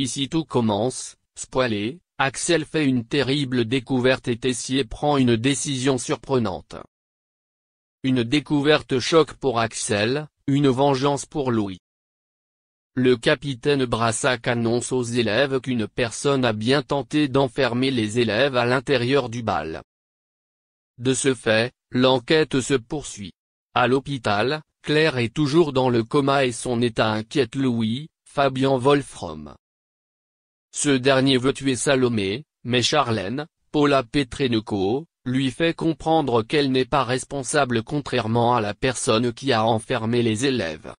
Ici tout commence, spoilé, Axel fait une terrible découverte et Tessier prend une décision surprenante. Une découverte choc pour Axel, une vengeance pour Louis. Le capitaine Brassac annonce aux élèves qu'une personne a bien tenté d'enfermer les élèves à l'intérieur du bal. De ce fait, l'enquête se poursuit. À l'hôpital, Claire est toujours dans le coma et son état inquiète Louis, Fabian Wolfram. Ce dernier veut tuer Salomé, mais Charlène, Paula Petrenko, lui fait comprendre qu'elle n'est pas responsable contrairement à la personne qui a enfermé les élèves.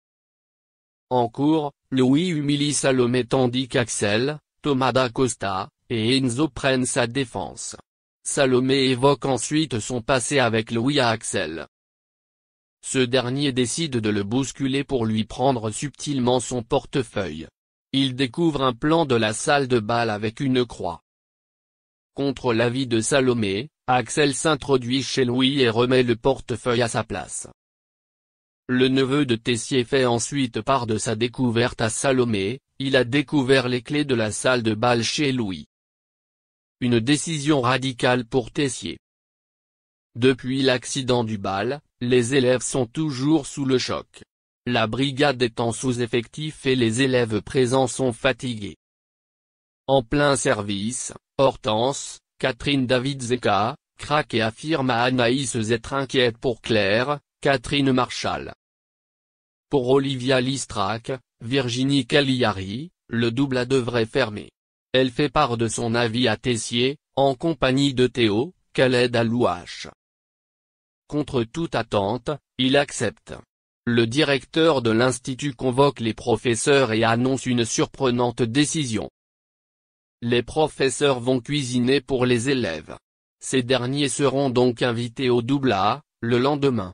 En cours, Louis humilie Salomé tandis qu'Axel, Thomas d'Acosta, et Enzo prennent sa défense. Salomé évoque ensuite son passé avec Louis à Axel. Ce dernier décide de le bousculer pour lui prendre subtilement son portefeuille. Il découvre un plan de la salle de bal avec une croix. Contre l'avis de Salomé, Axel s'introduit chez Louis et remet le portefeuille à sa place. Le neveu de Tessier fait ensuite part de sa découverte à Salomé, il a découvert les clés de la salle de bal chez Louis. Une décision radicale pour Tessier. Depuis l'accident du bal, les élèves sont toujours sous le choc. La brigade est en sous-effectif et les élèves présents sont fatigués. En plein service, Hortense, Catherine David-Zeka, craque et affirme à Anaïs être inquiète pour Claire, Catherine Marshall. Pour Olivia Listrac, Virginie Cagliari, le double A devrait fermer. Elle fait part de son avis à Tessier, en compagnie de Théo, qu'elle aide à Louache. Contre toute attente, il accepte. Le directeur de l'institut convoque les professeurs et annonce une surprenante décision. Les professeurs vont cuisiner pour les élèves. Ces derniers seront donc invités au double A, le lendemain.